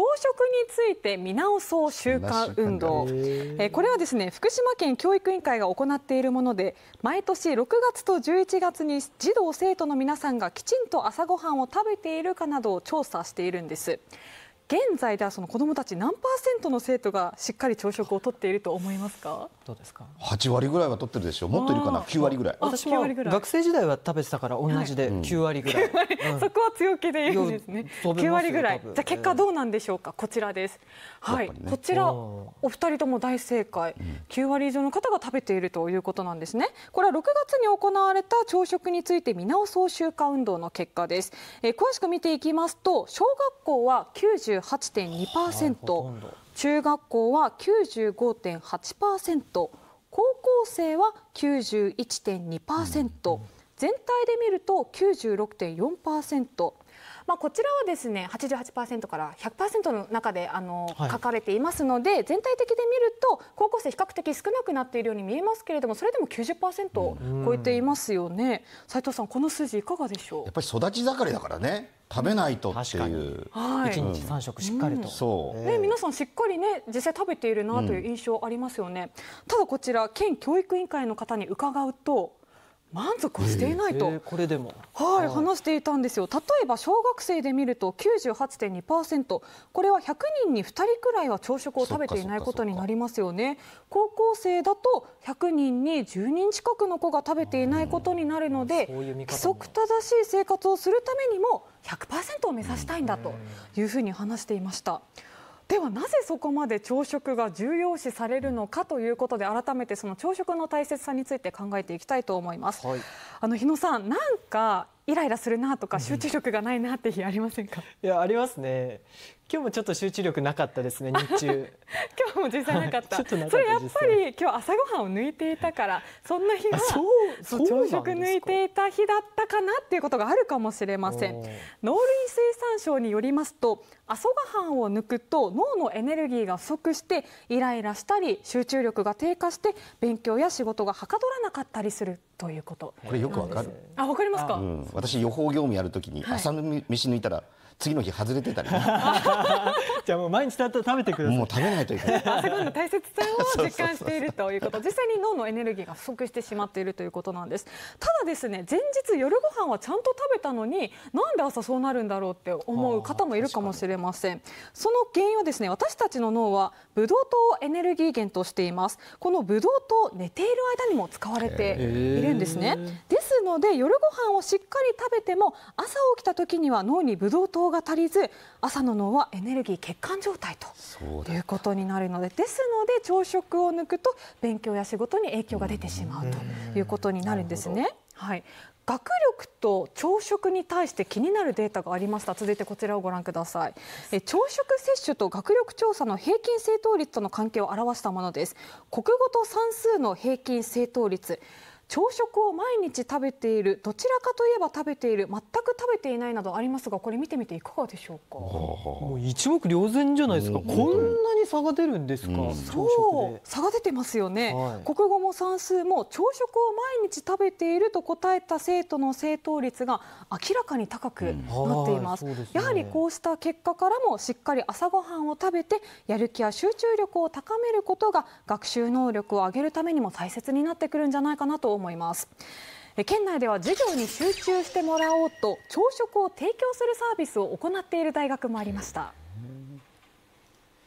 朝食について見直そう習慣運動、えこれはですね福島県教育委員会が行っているもので毎年6月と11月に児童生徒の皆さんがきちんと朝ごはんを食べているかなどを調査しているんです。現在ではその子どもたち何パーセントの生徒がしっかり朝食をとっていると思いますかどうですか8割ぐらいはとってるでしょうもっといるかな9割ぐらい私も学生時代は食べてたから同じで9割ぐらい、はいうんそこは強気で言うんですね9割ぐらいじゃ結果どうなんでしょうかこちらですはい、ね、こちらお二人とも大正解、う9割以上の方が食べているということなんですねこれは6月に行われた朝食について見直そう習慣運動の結果です、えー、詳しく見ていきますと小学校は9十。98.2%、中学校は95.8％、高校生は91.2％。全体で見ると96.4%。まあ、こちらはですね88%から100%の中であの、書かれていますので全体的で見ると高校生比較的少なくなっているように見えますけれどもそれでも90%を超えていますよね斉藤さんこの数字いかがでしょうやっぱり育ち盛りだからね食べないとっていう、はい、日三食しっかりと、うん、ね、皆さんしっかりね実際食べているなという印象ありますよね、うん、ただこちら県教育委員会の方に伺うと満足していないと、これでも、はい、話していたんですよ例えば小学生で見ると98.2%これは100人に2人くらいは朝食を食べていないことになりますよね高校生だと100人に10人近くの子が食べていないことになるので規則正しい生活をするためにも100%を目指したいんだというふうに話していました。ではなぜそこまで朝食が重要視されるのかということで改めてその朝食の大切さについて考えていきたいと思います。はい、あの日野さんなんかイライラするなとか集中力がないなって日ありませんか？いやありますね。今日もちょっと集中力なかったですね日中 今日も実際なかったはい、それやっぱり今日朝ごはんを抜いていたからそんな日は朝食抜いていた日だったかなっていうことがあるかもしれません農林水産省によりますと朝ごはんを抜くと脳のエネルギーが不足してイライラしたり集中力が低下して勉強や仕事がはかどらなかったりするということこれよくわかるあわかりますか、うん、私予報業務やるときに朝飯抜いたら、はい次の日外れてたりね じゃあもう毎日だと食べてください。もう食べないといけない。朝ごはんの大切さを実感しているということ。実際に脳のエネルギーが不足してしまっているということなんです。ただですね、前日夜ご飯はちゃんと食べたのに、なんで朝そうなるんだろうって思う方もいるかもしれません。その原因はですね、私たちの脳はブドウ糖をエネルギー源としています。このブドウ糖寝ている間にも使われているんですね。ですので夜ご飯をしっかり食べても朝起きた時には脳にブドウ糖が足りず朝の脳はエネルギー欠欠陥状態ということになるのでですので朝食を抜くと勉強や仕事に影響が出てしまうということになるんですね。はい、学力と朝食に対して気になるデータがありました続いてこちらをご覧くださいえ朝食摂取と学力調査の平均正答率との関係を表したものです国語と算数の平均正答率朝食を毎日食べているどちらかといえば食べている全く食べていないなどありますがこれ見てみていかがでしょうかもう一目瞭然じゃないですか、こんなに差が出るんですか、うん、そう差が出てますよね、はい、国語も算数も朝食を毎日食べていると答えた生徒の正答率が明らかに高くなっていますうんすね、やはりこうした結果からもしっかり朝ごはんを食べてやる気や集中力を高めることが学習能力を上げるためにも大切になってくるんじゃないかなと思います。県内では授業に集中してもらおうと朝食を提供するサービスを行っている大学もありました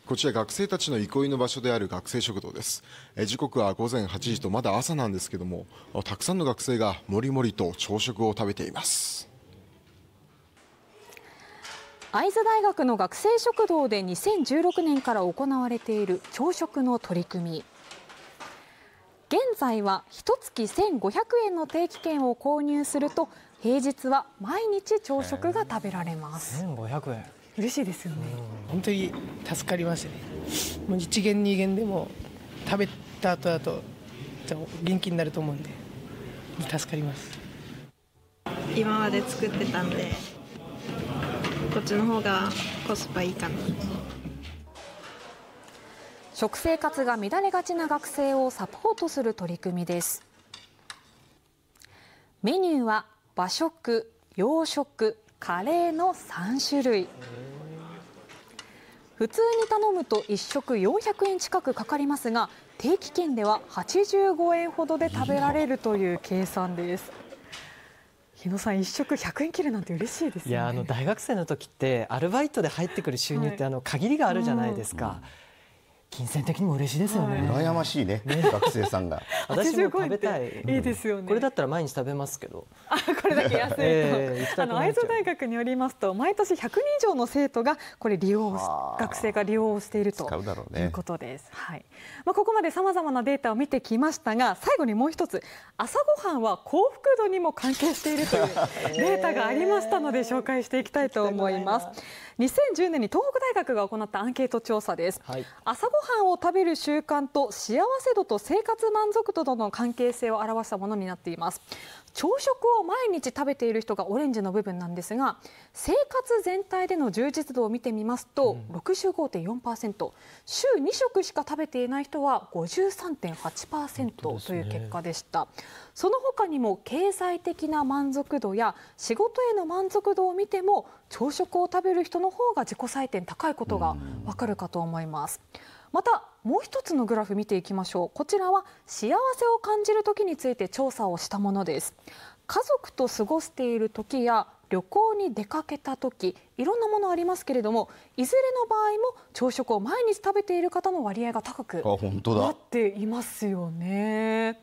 こちら学生たちの憩いの場所である学生食堂です時刻は午前8時とまだ朝なんですけどもたくさんの学生がもりもりと朝食を食べています会津大学の学生食堂で2016年から行われている朝食の取り組み現在は一月千五百円の定期券を購入すると平日は毎日朝食が食べられます千五百円嬉しいですよね本当に助かりますねもう一元二元でも食べた後だと元気になると思うんで助かります今まで作ってたんでこっちの方がコスパいいかな食生活が乱れがちな学生をサポートする取り組みですメニューは和食洋食カレーの3種類普通に頼むと1食400円近くかかりますが定期券では85円ほどで食べられるという計算です日野さん1食100円切るなんて嬉しいです、ね、いやあの大学生の時ってアルバイトで入ってくる収入って、あの限りがあるじゃないですか、うん金銭的にも嬉しいですよね、はい、羨ましいね学生さんが 私も食べたいいいですよね、これだったら毎日食べますけどあこれだけ安いと、えー、あの愛知大学によりますと毎年100人以上の生徒がこれ利用学生が利用しているということです、はいまあここまでさまざまなデータを見てきましたが最後にもう一つ朝ごはんは幸福度にも関係しているというデータがありましたので紹介していきたいと思います、えー、2010年に東北大学が行ったアンケート調査です、はい、朝ごご飯を食べる習慣と幸せ度と生活満足度との関係性を表したものになっています朝食を毎日食べている人がオレンジの部分なんですが生活全体での充実度を見てみますと、うん、65.4%週2食しか食べていない人は53.8%という結果でした、ね、その他にも経済的な満足度や仕事への満足度を見ても朝食を食べる人の方が自己採点高いことがわかるかと思います。うんまたもう一つのグラフ見ていきましょうこちらは幸せを感じる時について調査をしたものです家族と過ごしている時や旅行に出かけた時いろんなものありますけれどもいずれの場合も朝食を毎日食べている方の割合が高くなっていますよね。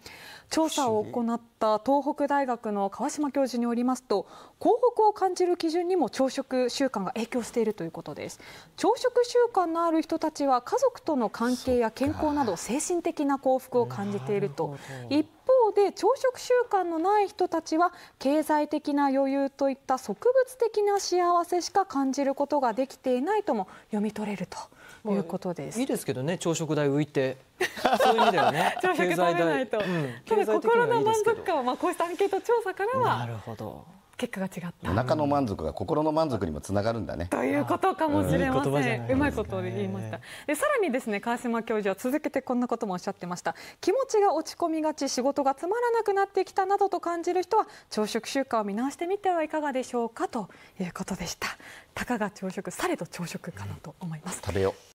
調査を行った東北大学の川島教授によりますと幸福を感じる基準にも朝食習慣が影響しているということです朝食習慣のある人たちは家族との関係や健康など精神的な幸福を感じていると一方で朝食習慣のない人たちは経済的な余裕といった植物的な幸せしか感じることができていないとも読み取れるということです。いいですけどね朝食代浮いてそういう意味ではね朝食食べないと、うん、ただ心の満足感はまあこうしたアンケート調査からはなるほど結果が違った腹の満足が心の満足にもつながるんだね。ということかもしれません、うまいこと言いましたでさらにですね川島教授は続けてこんなこともおっしゃってました気持ちが落ち込みがち仕事がつまらなくなってきたなどと感じる人は朝食習慣を見直してみてはいかがでしょうかということでしたたかが朝食されど朝食かなと思います、食べよ